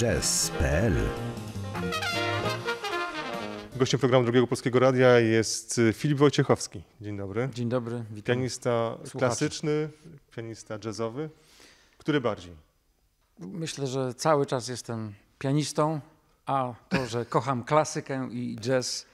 jazz.pl. Gościem programu Drugiego Polskiego Radia jest Filip Wojciechowski. Dzień dobry. Dzień dobry, witam. Pianista słuchaczy. klasyczny, pianista jazzowy. Który bardziej? Myślę, że cały czas jestem pianistą, a to, że kocham klasykę i jazz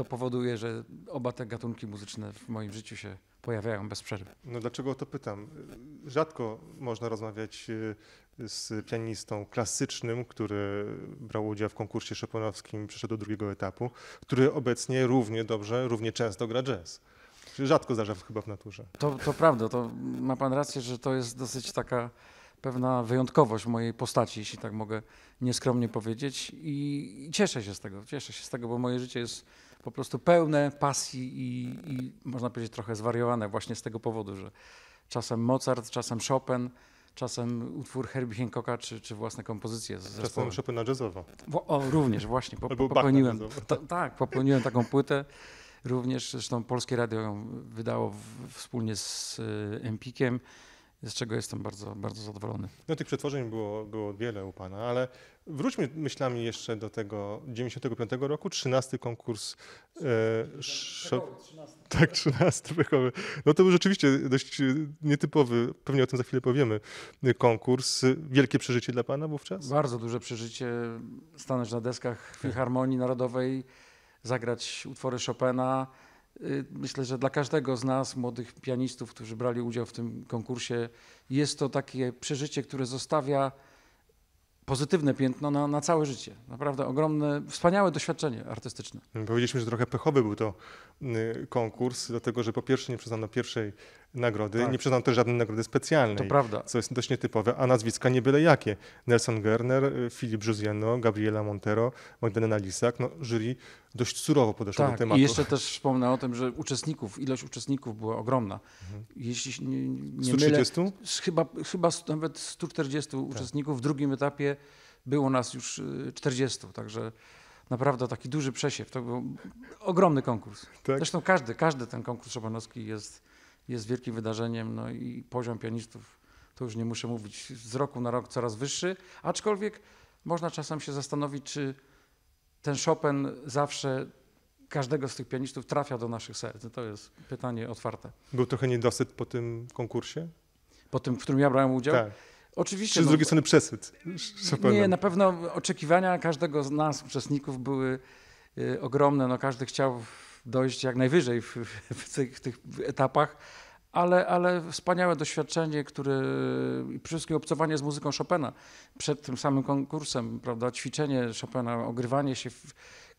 to powoduje, że oba te gatunki muzyczne w moim życiu się pojawiają bez przerwy. No dlaczego o to pytam? Rzadko można rozmawiać y, z pianistą klasycznym, który brał udział w konkursie szopenowskim, przeszedł do drugiego etapu, który obecnie równie dobrze, równie często gra jazz. Rzadko zdarza chyba w naturze. To, to prawda, to ma pan rację, że to jest dosyć taka pewna wyjątkowość mojej postaci, jeśli tak mogę nieskromnie powiedzieć. I cieszę się z tego, cieszę się z tego, bo moje życie jest po prostu pełne pasji i, i można powiedzieć trochę zwariowane właśnie z tego powodu, że czasem Mozart, czasem Chopin, czasem utwór Herbie Hancocka, czy, czy własne kompozycje z zespołem. Czasem Chopina jazzowa. O, również, właśnie, po, Albo popełniłem, tak, popełniłem taką płytę. Również zresztą Polskie Radio ją wydało w, wspólnie z y, Empikiem z czego jestem bardzo, bardzo zadowolony. No tych przetworzeń było, było wiele u Pana, ale wróćmy myślami jeszcze do tego 95 roku, 13 konkurs. E, sz... Tak, 13 No to był rzeczywiście dość nietypowy, pewnie o tym za chwilę powiemy, konkurs. Wielkie przeżycie dla Pana wówczas? Bardzo duże przeżycie. Stanąć na deskach Filharmonii Narodowej, zagrać utwory Chopina, Y, myślę, że dla każdego z nas, młodych pianistów, którzy brali udział w tym konkursie, jest to takie przeżycie, które zostawia pozytywne piętno na, na całe życie. Naprawdę ogromne, wspaniałe doświadczenie artystyczne. Powiedzieliśmy, że trochę pechowy był to Y, konkurs, dlatego że po pierwsze nie przyznano pierwszej nagrody, tak. nie przyznano też żadnej nagrody specjalnej. To prawda. Co jest dość nietypowe, a nazwiska nie byle jakie. Nelson Gerner, y, Filip Josiano, Gabriela Montero, Magdalena Lisak, no jury dość surowo podeszło tak. do tematu. i jeszcze też wspomnę o tym, że uczestników, ilość uczestników była ogromna. Mhm. Jeśli nie, nie 130? Mylę, chyba, chyba nawet 140 tak. uczestników. W drugim etapie było nas już 40, y, także naprawdę taki duży przesiew. To był ogromny konkurs. Tak? Zresztą każdy, każdy ten konkurs szopanowski jest, jest wielkim wydarzeniem no i poziom pianistów, to już nie muszę mówić, z roku na rok coraz wyższy, aczkolwiek można czasem się zastanowić, czy ten Chopin zawsze każdego z tych pianistów trafia do naszych serc. To jest pytanie otwarte. Był trochę niedosyt po tym konkursie? Po tym, w którym ja brałem udział? Tak. Oczywiście. Czy z no, drugiej strony przesyt? Nie, na pewno oczekiwania każdego z nas, uczestników, były y, ogromne. No, każdy chciał dojść jak najwyżej w, w, tych, w tych, etapach, ale, ale wspaniałe doświadczenie, które przede wszystkim obcowanie z muzyką Chopina przed tym samym konkursem, prawda, ćwiczenie Chopina, ogrywanie się w,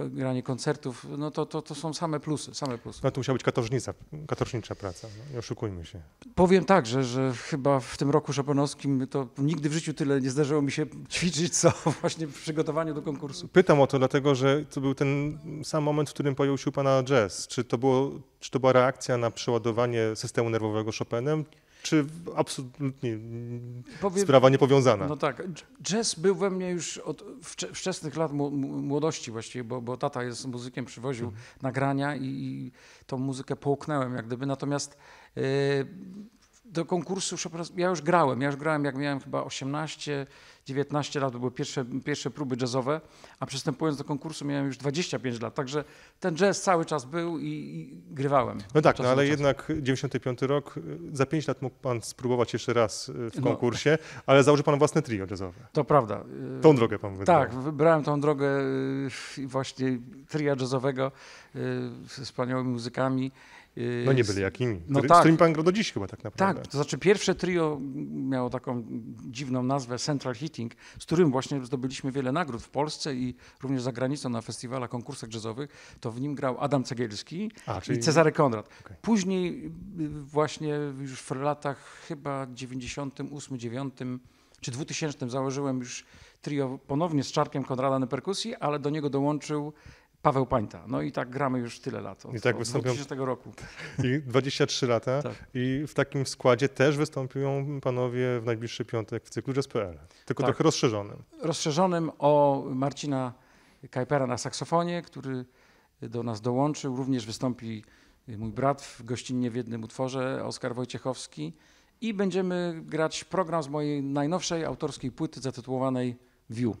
granie koncertów, no to, to, to są same plusy, same plusy. No to musiała być katorżnica, katorżnicza praca, no, nie oszukujmy się. Powiem tak, że, że chyba w tym roku szopenowskim to nigdy w życiu tyle nie zdarzyło mi się ćwiczyć, co właśnie w przygotowaniu do konkursu. Pytam o to, dlatego że to był ten sam moment, w którym pojął się u pana jazz. Czy to, było, czy to była reakcja na przeładowanie systemu nerwowego Chopinem, czy absolutnie Powie... sprawa niepowiązana. No tak, jazz był we mnie już od wczesnych lat młodości właściwie, bo, bo tata jest muzykiem, przywoził mhm. nagrania i, i tą muzykę połknąłem jak gdyby, natomiast yy, do konkursu, ja już grałem, ja już grałem jak miałem chyba 18, 19 lat, to były pierwsze, pierwsze próby jazzowe, a przystępując do konkursu miałem już 25 lat, także ten jazz cały czas był i, i grywałem. No tak, no, ale jednak 95 rok, za 5 lat mógł pan spróbować jeszcze raz e, w no. konkursie, no. ale założył pan własne trio jazzowe. To prawda. E, tą drogę pan wybrał. Tak, wybrałem tą drogę e, właśnie tria jazzowego z wspaniałymi muzykami Y, no nie byli jakimi. No Z tak. którymi pan gro do dziś chyba tak naprawdę. Tak, to znaczy pierwsze trio miało taką dziwną nazwę Central Heating, z którym właśnie zdobyliśmy wiele nagród w Polsce i również za granicą na festiwalach, konkursach jazzowych. To w nim grał Adam Cegielski A, czyli... i Cezary Konrad. Okay. Później y, właśnie już w latach chyba 98, 9 czy 2000 założyłem już trio ponownie z Czarkiem Konrada na perkusji, ale do niego dołączył Paweł Pańta. No i tak gramy już tyle lat, od, I tak od wystąpią... 2000 roku. I 23 lata tak. i w takim składzie też wystąpią panowie w najbliższy piątek w cyklu Jazz.pl, tylko tak. trochę rozszerzonym. Rozszerzonym o Marcina Kajpera na saksofonie, który do nas dołączył. Również wystąpi mój brat w gościnnie w jednym utworze, Oskar Wojciechowski. I będziemy grać program z mojej najnowszej autorskiej płyty zatytułowanej View.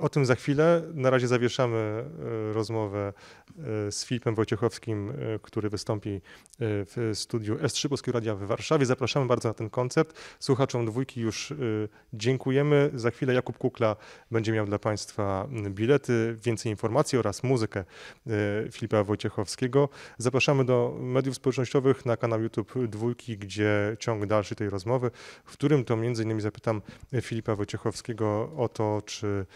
O tym za chwilę. Na razie zawieszamy e, rozmowę e, z Filipem Wojciechowskim, e, który wystąpi w studiu S3 Polskiego Radia w Warszawie. Zapraszamy bardzo na ten koncert. Słuchaczom dwójki już dziękujemy. Za chwilę Jakub Kukla będzie miał dla Państwa bilety, więcej informacji oraz muzykę Filipa Wojciechowskiego. Zapraszamy do mediów społecznościowych na kanał YouTube Dwójki, gdzie ciąg dalszy tej rozmowy, w którym to między innymi zapytam Filipa Wojciechowskiego o to, czy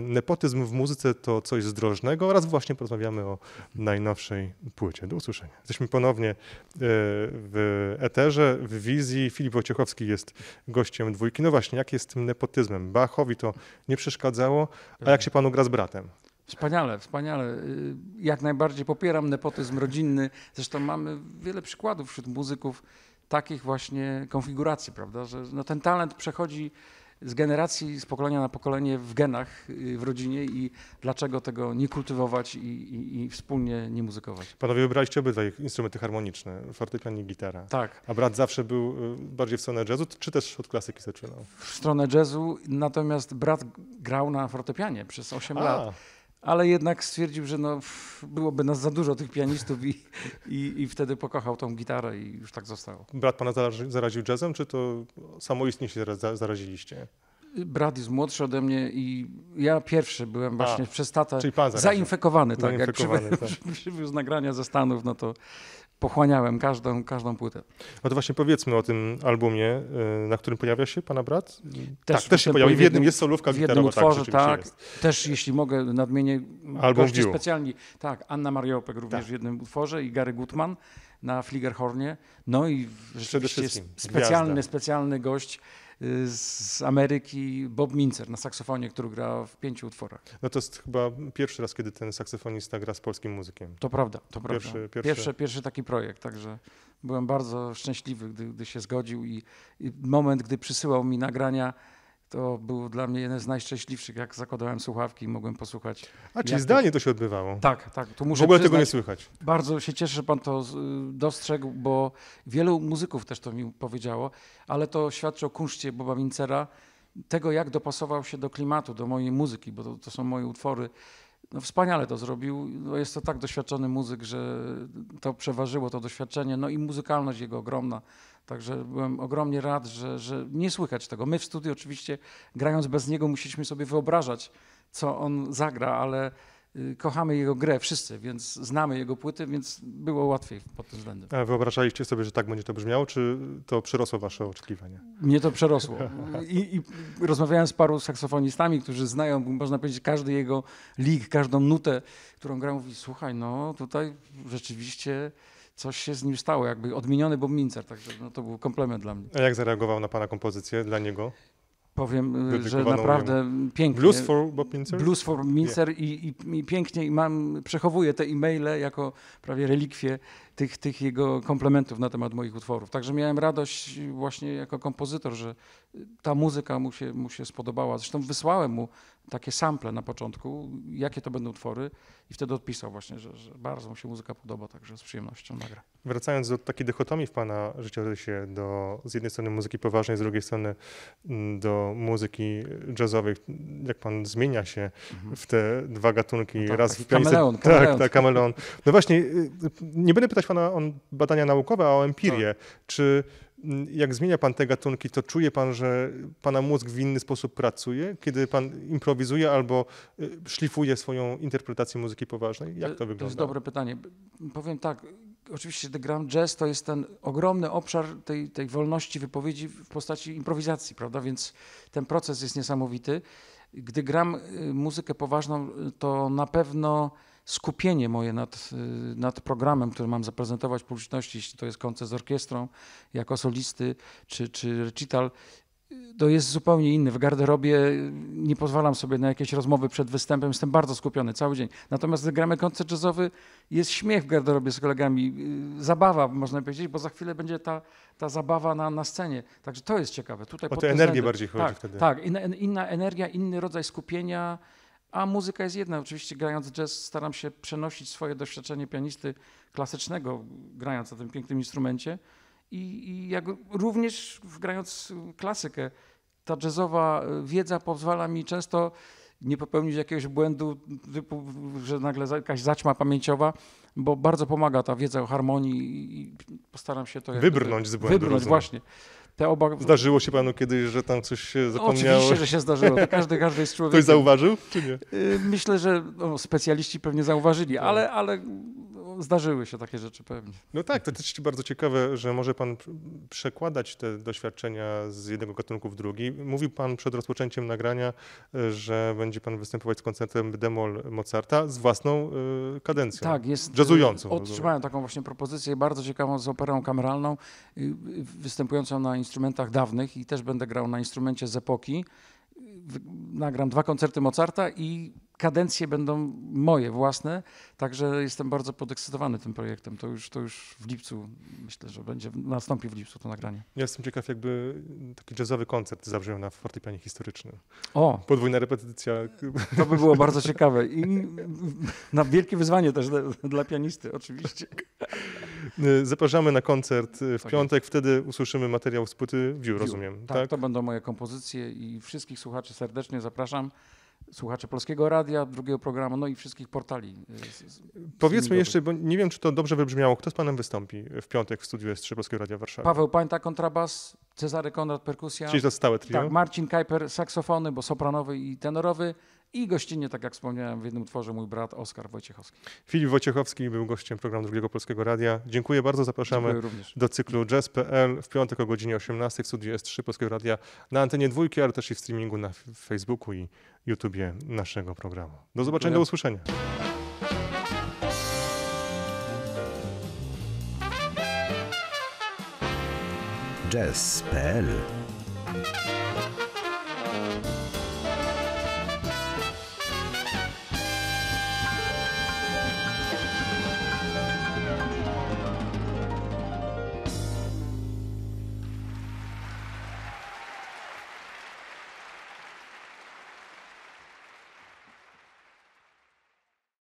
Nepotyzm w muzyce to coś zdrożnego oraz właśnie porozmawiamy o najnowszej płycie. Do usłyszenia. Jesteśmy ponownie e, w eterze, w wizji. Filip Wojciechowski jest gościem dwójki. No właśnie, jak jest z tym nepotyzmem? Bachowi to nie przeszkadzało, a jak się panu gra z bratem? Wspaniale, wspaniale. Y, jak najbardziej popieram nepotyzm rodzinny. Zresztą mamy wiele przykładów wśród muzyków takich właśnie konfiguracji, prawda, że no ten talent przechodzi z generacji, z pokolenia na pokolenie w genach y, w rodzinie i dlaczego tego nie kultywować i, i, i wspólnie nie muzykować. Panowie wybraliście obydwa instrumenty harmoniczne, fortepian i gitara. Tak. A brat zawsze był y, bardziej w stronę jazzu, czy też od klasyki zaczynał? W stronę jazzu, natomiast brat grał na fortepianie przez 8 A. lat ale jednak stwierdził, że no, byłoby nas za dużo tych pianistów i, i, i wtedy pokochał tą gitarę i już tak zostało. Brat pana zaraził jazzem, czy to samoistnie się zaraziliście? brat jest młodszy ode mnie i ja pierwszy byłem właśnie A, przez tatę zainfekowany, tak, zainfekowany, jak przybył, tak. przybył z nagrania ze Stanów, no to pochłaniałem każdą, każdą płytę. No to właśnie powiedzmy o tym albumie, y, na którym pojawia się pana brat. Też, tak, też się pojawił. W jednym jest solówka w jednym tak, utworze, tak. tak też jeśli mogę nadmienię, Album specjalni. Tak, Anna Mariopek również tak. w jednym utworze i Gary Gutman na Fligerhornie. No i specjalny, gwiazda. specjalny gość y, z Ameryki, Bob Mincer na saksofonie, który gra w pięciu utworach. No to jest chyba pierwszy raz, kiedy ten saksofonista gra z polskim muzykiem. To prawda, to pierwszy, prawda. Pierwszy, pierwszy... Pierwszy, taki projekt, także byłem bardzo szczęśliwy, gdy, gdy się zgodził i, i moment, gdy przysyłał mi nagrania to był dla mnie jeden z najszczęśliwszych, jak zakładałem słuchawki i mogłem posłuchać. A czyli zdanie to... to się odbywało? Tak, tak. Tu muszę w ogóle tego nie słychać. Bardzo się cieszę, że pan to dostrzegł, bo wielu muzyków też to mi powiedziało, ale to świadczy o kunszcie Boba Wincera, tego jak dopasował się do klimatu, do mojej muzyki, bo to, to są moje utwory no wspaniale to zrobił. No jest to tak doświadczony muzyk, że to przeważyło to doświadczenie. No i muzykalność jego ogromna. Także byłem ogromnie rad, że, że nie słychać tego. My w studiu oczywiście grając bez niego musieliśmy sobie wyobrażać, co on zagra, ale Y, kochamy jego grę wszyscy, więc znamy jego płyty, więc było łatwiej pod tym względem. A wyobrażaliście sobie, że tak będzie to brzmiało, czy to przerosło wasze oczekiwania? Mnie to przerosło. I, i rozmawiałem z paru saksofonistami, którzy znają, można powiedzieć, każdy jego lig, każdą nutę, którą grał, mówi, słuchaj, no tutaj rzeczywiście coś się z nim stało, jakby odmieniony Bob Mincer, także no, to był komplement dla mnie. A jak zareagował na pana kompozycję, dla niego? powiem, y, że naprawdę pięknie. Blues for Bob Mincer? Blues for Mincer yeah. i, i, i, pięknie i mam, przechowuję te e-maile jako prawie relikwie tych, tych jego komplementów na temat moich utworów. Także miałem radość właśnie jako kompozytor, że ta muzyka mu się, mu się spodobała. Zresztą wysłałem mu takie sample na początku, jakie to będą utwory i wtedy odpisał właśnie, że, że bardzo mu się muzyka podoba, także z przyjemnością nagra. Wracając do takiej dychotomii w Pana życiorysie, do z jednej strony muzyki poważnej, z drugiej strony mm, do muzyki jazzowej, jak Pan zmienia się mhm. w te dwa gatunki, no tak, raz w pianice, kameleon, kameleon. Tak, tak, kameleon. No właśnie, y, nie będę pytać pytałeś pana o badania naukowe, a o empirię. Tak. Czy mm, jak zmienia pan te gatunki, to czuje pan, że pana mózg w inny sposób pracuje, kiedy pan improwizuje albo y, szlifuje swoją interpretację muzyki poważnej? Jak to, to wygląda? To jest dobre pytanie. Powiem tak, oczywiście The Gram Jazz to jest ten ogromny obszar tej, tej wolności wypowiedzi w postaci improwizacji, prawda? Więc ten proces jest niesamowity. Gdy gram y, muzykę poważną, y, to na pewno skupienie moje nad, y, nad programem, który mam zaprezentować publiczności, jeśli to jest koncert z orkiestrą, jako solisty czy, czy recital, to jest zupełnie inny. W garderobie nie pozwalam sobie na jakieś rozmowy przed występem, jestem bardzo skupiony cały dzień. Natomiast gramy koncert jazzowy, jest śmiech w garderobie z kolegami, y, zabawa można powiedzieć, bo za chwilę będzie ta, ta zabawa na, na scenie. Także to jest ciekawe. Tutaj o tę energię bardziej chodzi tak, wtedy. Tak, inna, inna energia, inny rodzaj skupienia, a muzyka jest jedna. Oczywiście grając jazz staram się przenosić swoje doświadczenie pianisty klasycznego, grając na tym pięknym instrumencie. I, i jak również grając klasykę, ta jazzowa e, wiedza pozwala mi często nie popełnić jakiegoś błędu, typu, że nagle jakaś zaćma pamięciowa, bo bardzo pomaga ta wiedza o harmonii i postaram się to... Wybrnąć z błędu. Wybrnąć, rozumiem. właśnie te oba... Zdarzyło się panu kiedyś, że tam coś się zapomniało? Oczywiście, że się zdarzyło. To każdy, każdy jest człowiek. Ktoś zauważył, czy nie? Y, myślę, że no, specjaliści pewnie zauważyli, tak. ale, ale zdarzyły się takie rzeczy pewnie. No tak, to też bardzo ciekawe, że może Pan przekładać te doświadczenia z jednego gatunku w drugi. Mówił Pan przed rozpoczęciem nagrania, y, że będzie Pan występować z koncertem Demol Mozarta z własną y, kadencją. Tak, jest. Y, Jazzującą. Otrzymałem taką właśnie propozycję, bardzo ciekawą z operą kameralną, y, występującą na instrumentach dawnych i też będę grał na instrumencie z epoki y, nagram dwa koncerty Mozarta i kadencje będą moje własne, także jestem bardzo podekscytowany tym projektem. To już, to już w lipcu, myślę, że będzie, nastąpi w lipcu to nagranie. Ja jestem ciekaw, jakby taki jazzowy koncert zabrzmiał na fortepianie historycznym. O! Podwójna repetycja. To by było bardzo ciekawe i na wielkie wyzwanie też dla, dla pianisty oczywiście. Zapraszamy na koncert w tak piątek, wtedy usłyszymy materiał z płyty View, View. rozumiem. Tak, tak, to będą moje kompozycje i wszystkich słuchaczy serdecznie zapraszam słuchacze Polskiego Radia, drugiego programu, no i wszystkich portali. Y, z, z, Powiedzmy z jeszcze, bo nie wiem, czy to dobrze wybrzmiało, kto z panem wystąpi w piątek w studiu S3 Polskiego Radia Warszawa? Paweł Pańta, kontrabas, Cezary Konrad, perkusja. Czyli to stałe trio? Tak, Marcin Kajper, saksofony, bo sopranowy i tenorowy, i gościnnie, tak jak wspomniałem w jednym utworze, mój brat Oskar Wojciechowski. Filip Wojciechowski był gościem programu Drugiego Polskiego Radia. Dziękuję bardzo, zapraszamy Dziękuję do cyklu jazz.pl w piątek o godzinie 18 w studiu S3 Polskiego Radia na antenie dwójki, ale też i w streamingu na Facebooku i YouTubie naszego programu. Do zobaczenia, Dziękuję. do usłyszenia. jazz.pl